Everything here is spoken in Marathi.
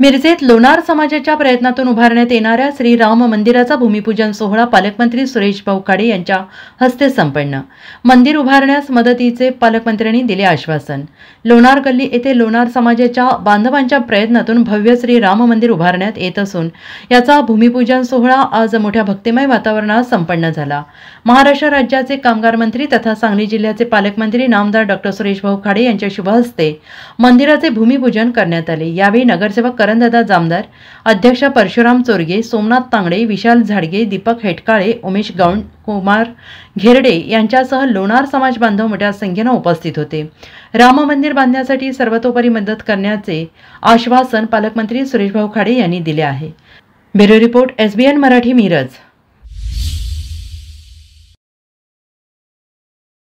मिरजेत लोणार समाजाच्या प्रयत्नातून उभारण्यात येणाऱ्या श्री राम मंदिराचा भूमिपूजन सोहळा पालकमंत्री सुरेश भाऊ यांच्या हस्ते संपन्न मंदिर उभारण्यास मदतीचे पालकमंत्र्यांनी दिले आश्वासन लोणार गल्ली येथे लोणार समाजाच्या बांधवांच्या प्रयत्नातून भव्य श्री राम मंदिर उभारण्यात येत असून याचा भूमिपूजन सोहळा आज मोठ्या भक्तिमय वातावरणात संपन्न झाला महाराष्ट्र राज्याचे कामगार मंत्री तथा सांगली जिल्ह्याचे पालकमंत्री नामदार डॉक्टर सुरेश भाऊ खाडे यांच्या शुभ हस्ते मंदिराचे भूमिपूजन करण्यात आले यावेळी नगरसेवक करंददा जामदार अध्यक्ष परशुराम चोरगे सोमनाथ तांगडे विशाल झाडगे दीपक हेटकाळे उमेश गाऊंड कुमार घेरडे यांच्यासह लोणार समाज बांधव मोठ्या संख्येनं उपस्थित होते राम मंदिर बांधण्यासाठी सर्वतोपरी मदत करण्याचे आश्वासन पालकमंत्री सुरेशभाऊ खाडे यांनी दिले आहे bureau report SBN Marathi Miraj